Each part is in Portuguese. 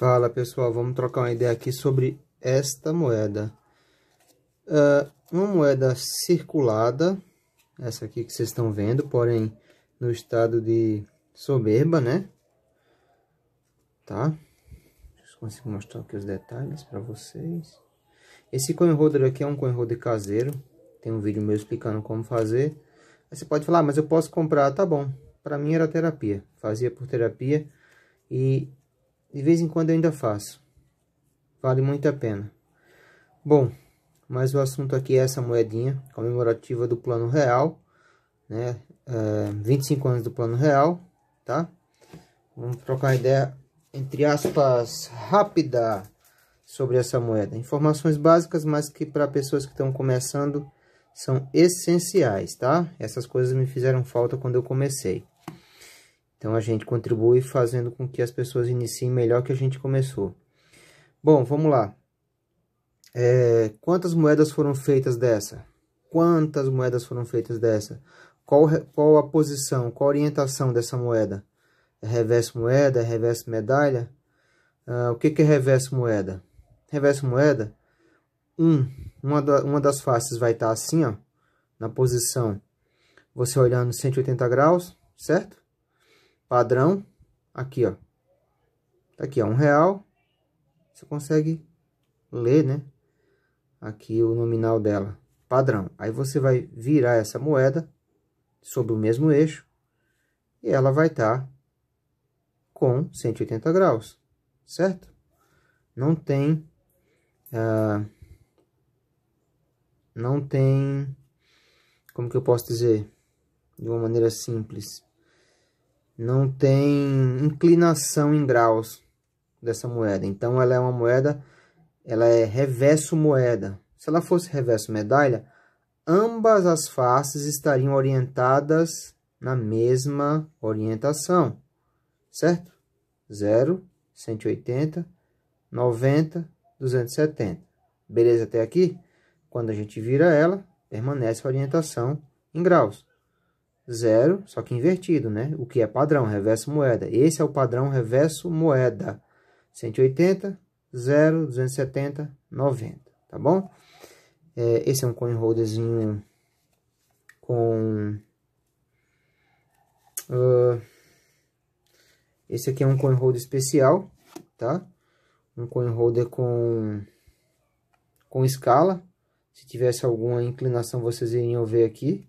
Fala pessoal, vamos trocar uma ideia aqui sobre esta moeda. Uh, uma moeda circulada, essa aqui que vocês estão vendo, porém no estado de soberba, né? Tá? Deixa eu consigo mostrar aqui os detalhes para vocês. Esse coin holder aqui é um coin holder caseiro. Tem um vídeo meu explicando como fazer. Aí você pode falar, ah, mas eu posso comprar. Tá bom. Para mim era terapia. Fazia por terapia. E de vez em quando eu ainda faço. Vale muito a pena. Bom, mas o assunto aqui é essa moedinha comemorativa do Plano Real, né? É, 25 anos do Plano Real, tá? Vamos trocar ideia, entre aspas, rápida sobre essa moeda. Informações básicas, mas que para pessoas que estão começando são essenciais, tá? Essas coisas me fizeram falta quando eu comecei. Então a gente contribui fazendo com que as pessoas iniciem melhor que a gente começou. Bom, vamos lá. É, quantas moedas foram feitas dessa? Quantas moedas foram feitas dessa? Qual, qual a posição, qual a orientação dessa moeda? É reverso moeda, é reverso medalha? Ah, o que, que é reverso moeda? Reverso moeda, um, uma, da, uma das faces vai estar tá assim, ó, na posição, você olhando 180 graus, certo? padrão, aqui, ó. Tá aqui, ó, um real. Você consegue ler, né? Aqui o nominal dela, padrão. Aí você vai virar essa moeda sobre o mesmo eixo e ela vai estar tá com 180 graus, certo? Não tem... Uh, não tem... Como que eu posso dizer? De uma maneira simples não tem inclinação em graus dessa moeda. Então ela é uma moeda, ela é reverso moeda. Se ela fosse reverso medalha, ambas as faces estariam orientadas na mesma orientação, certo? 0, 180, 90, 270. Beleza até aqui? Quando a gente vira ela, permanece a orientação em graus zero, só que invertido, né? O que é padrão, reverso moeda. Esse é o padrão reverso moeda. 180, 0, 270, 90, tá bom? É, esse é um coin holderzinho com... Uh, esse aqui é um coin holder especial, tá? Um coin holder com, com escala. Se tivesse alguma inclinação, vocês iriam ver aqui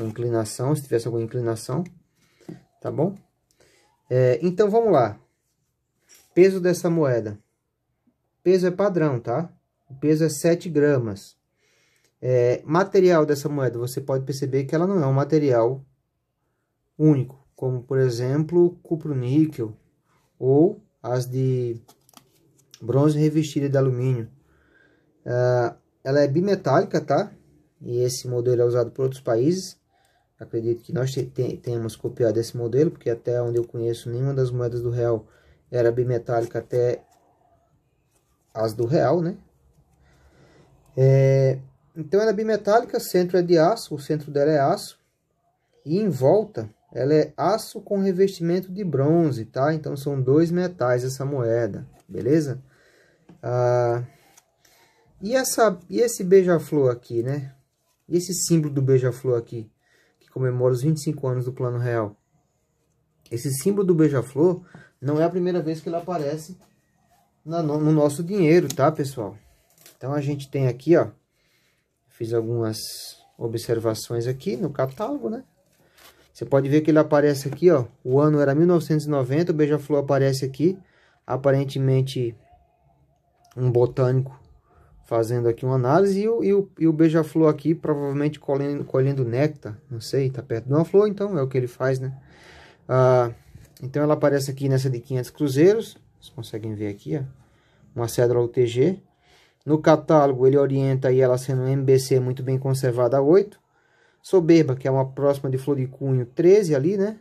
com inclinação, se tivesse alguma inclinação, tá bom? É, então, vamos lá. Peso dessa moeda. Peso é padrão, tá? O peso é 7 gramas. É, material dessa moeda, você pode perceber que ela não é um material único, como, por exemplo, cupro-níquel ou as de bronze revestida de alumínio. Uh, ela é bimetálica, tá? E esse modelo é usado por outros países. Acredito que nós te, te, tenhamos copiado esse modelo, porque até onde eu conheço, nenhuma das moedas do real era bimetálica até as do real, né? É, então ela é bimetálica, centro é de aço, o centro dela é aço. E em volta ela é aço com revestimento de bronze, tá? Então são dois metais essa moeda, beleza? Ah, e, essa, e esse beija-flor aqui, né? E esse símbolo do beija-flor aqui? que comemora os 25 anos do Plano Real. Esse símbolo do beija-flor não é a primeira vez que ele aparece no nosso dinheiro, tá, pessoal? Então, a gente tem aqui, ó, fiz algumas observações aqui no catálogo, né? Você pode ver que ele aparece aqui, ó, o ano era 1990, o beija-flor aparece aqui, aparentemente um botânico fazendo aqui uma análise e o, e o, e o beija-flor aqui provavelmente colhendo, colhendo néctar, não sei, está perto de uma flor, então é o que ele faz, né? Ah, então ela aparece aqui nessa de 500 cruzeiros, vocês conseguem ver aqui, ó, uma cédula UTG. No catálogo ele orienta aí ela sendo MBC muito bem conservada a 8. Soberba, que é uma próxima de flor de cunho 13 ali, né?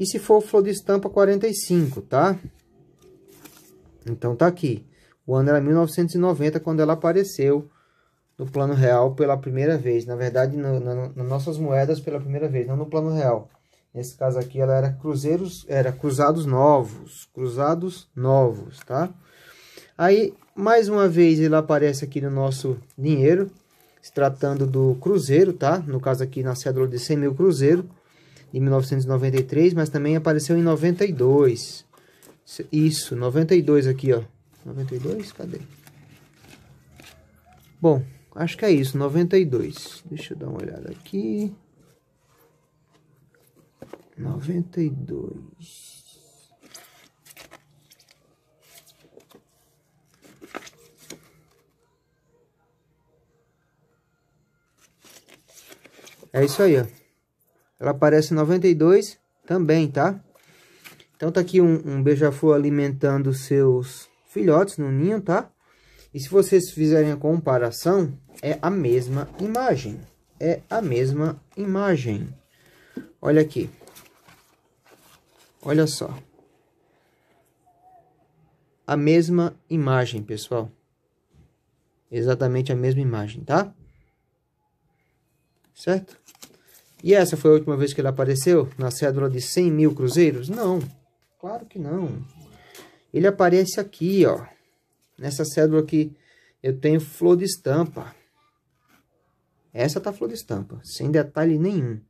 E se for flor de estampa 45, tá? Então tá aqui. O ano era 1990 quando ela apareceu no plano real pela primeira vez. Na verdade, no, nas nossas moedas pela primeira vez, não no plano real. Nesse caso aqui, ela era cruzeiros, era cruzados novos, cruzados novos, tá? Aí, mais uma vez, ela aparece aqui no nosso dinheiro, se tratando do cruzeiro, tá? No caso aqui, na cédula de 100 mil cruzeiro, de 1993, mas também apareceu em 92. Isso, 92 aqui, ó. 92, cadê? Bom, acho que é isso, 92. Deixa eu dar uma olhada aqui. 92. É isso aí, ó. Ela aparece 92 também, tá? Então tá aqui um, um beija-flor alimentando seus filhotes no ninho, tá? E se vocês fizerem a comparação, é a mesma imagem. É a mesma imagem. Olha aqui. Olha só. A mesma imagem, pessoal. Exatamente a mesma imagem, tá? Certo? E essa foi a última vez que ele apareceu na cédula de 100 mil cruzeiros? Não, claro que não ele aparece aqui, ó. Nessa cédula aqui, eu tenho flor de estampa. Essa tá flor de estampa, sem detalhe nenhum.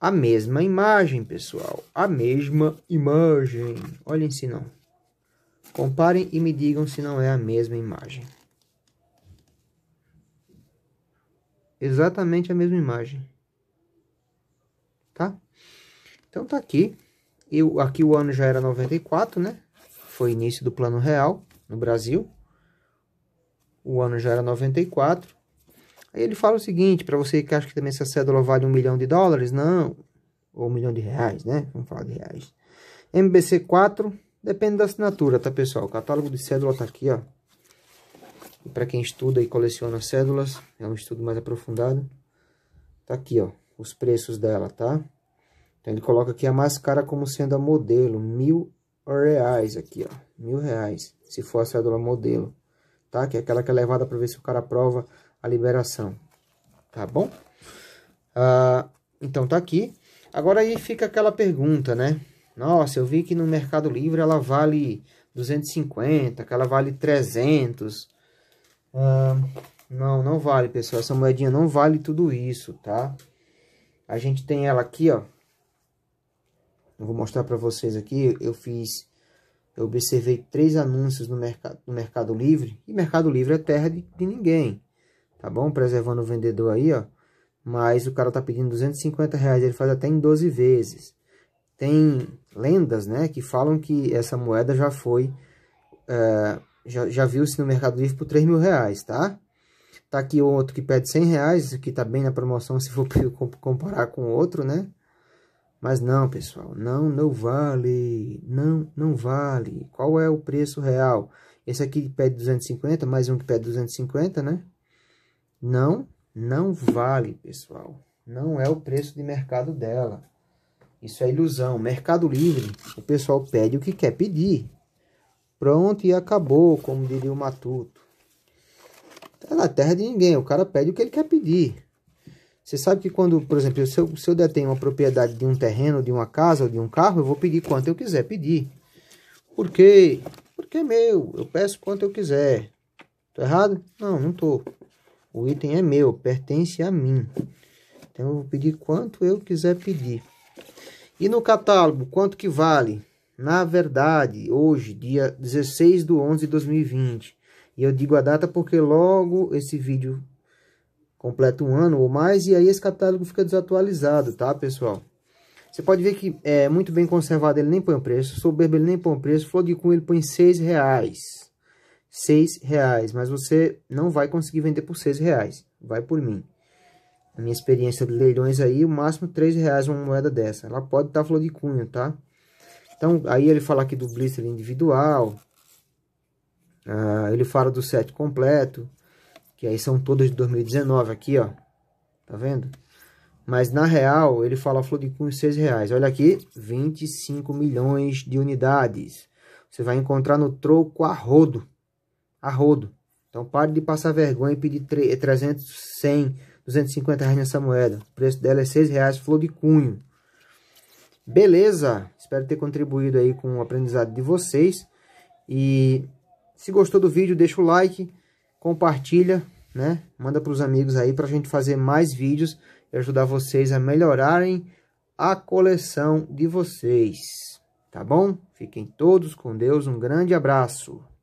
A mesma imagem, pessoal. A mesma imagem. Olhem se não. Comparem e me digam se não é a mesma imagem. Exatamente a mesma imagem. Tá? Então tá aqui. Eu, aqui o ano já era 94, né? foi início do Plano Real no Brasil. O ano já era 94. Aí ele fala o seguinte, para você que acha que também essa cédula vale um milhão de dólares, não. Ou um milhão de reais, né? Vamos falar de reais. MBC 4, depende da assinatura, tá, pessoal? O catálogo de cédula tá aqui, ó. E para quem estuda e coleciona cédulas, é um estudo mais aprofundado. Tá aqui, ó, os preços dela, tá? Então ele coloca aqui a mais cara como sendo a modelo, R$ reais aqui, ó. Mil reais. Se for a cédula modelo, tá? Que é aquela que é levada para ver se o cara aprova a liberação. Tá bom? Ah, então tá aqui. Agora aí fica aquela pergunta, né? Nossa, eu vi que no Mercado Livre ela vale 250, que ela vale 300. Ah, não, não vale, pessoal. Essa moedinha não vale tudo isso, tá? A gente tem ela aqui, ó. Eu vou mostrar para vocês aqui. Eu fiz, eu observei três anúncios no mercado, no mercado Livre. E Mercado Livre é terra de, de ninguém, tá bom? Preservando o vendedor aí, ó. Mas o cara tá pedindo 250 reais, ele faz até em 12 vezes. Tem lendas, né, que falam que essa moeda já foi, é, já, já viu-se no Mercado Livre por 3 mil reais, tá? Tá aqui outro que pede 100 reais, que tá bem na promoção se for comparar com outro, né? Mas não, pessoal, não, não vale, não, não vale. Qual é o preço real? Esse aqui pede 250, mais um que pede 250, né? Não, não vale, pessoal. Não é o preço de mercado dela. Isso é ilusão. Mercado livre, o pessoal pede o que quer pedir. Pronto e acabou, como diria o Matuto. Tá na terra de ninguém, o cara pede o que ele quer pedir. Você sabe que quando, por exemplo, se eu, se eu detenho uma propriedade de um terreno, de uma casa ou de um carro, eu vou pedir quanto eu quiser pedir. Por quê? Porque é meu, eu peço quanto eu quiser. Tô errado? Não, não tô. O item é meu, pertence a mim. Então eu vou pedir quanto eu quiser pedir. E no catálogo, quanto que vale? Na verdade, hoje, dia 16 de 11 de 2020. E eu digo a data porque logo esse vídeo completa um ano ou mais, e aí esse catálogo fica desatualizado, tá, pessoal? Você pode ver que é muito bem conservado, ele nem põe preço, soberbo ele nem põe preço, flor de cunho ele põe seis reais, seis reais, mas você não vai conseguir vender por seis reais, vai por mim. A minha experiência de leilões aí, o máximo três reais uma moeda dessa, ela pode estar tá flor de cunho, tá? Então, aí ele fala aqui do blister individual, ah, ele fala do set completo, que aí são todas de 2019 aqui, ó. Tá vendo? Mas na real, ele fala flor de cunho 6 reais. Olha aqui, 25 milhões de unidades. Você vai encontrar no troco a rodo. A rodo. Então pare de passar vergonha e pedir 300, 100, 250 reais nessa moeda. O preço dela é 6 reais, flor de cunho. Beleza? Espero ter contribuído aí com o aprendizado de vocês. E se gostou do vídeo, deixa o like compartilha, né? Manda para os amigos aí para a gente fazer mais vídeos e ajudar vocês a melhorarem a coleção de vocês. Tá bom? Fiquem todos com Deus. Um grande abraço.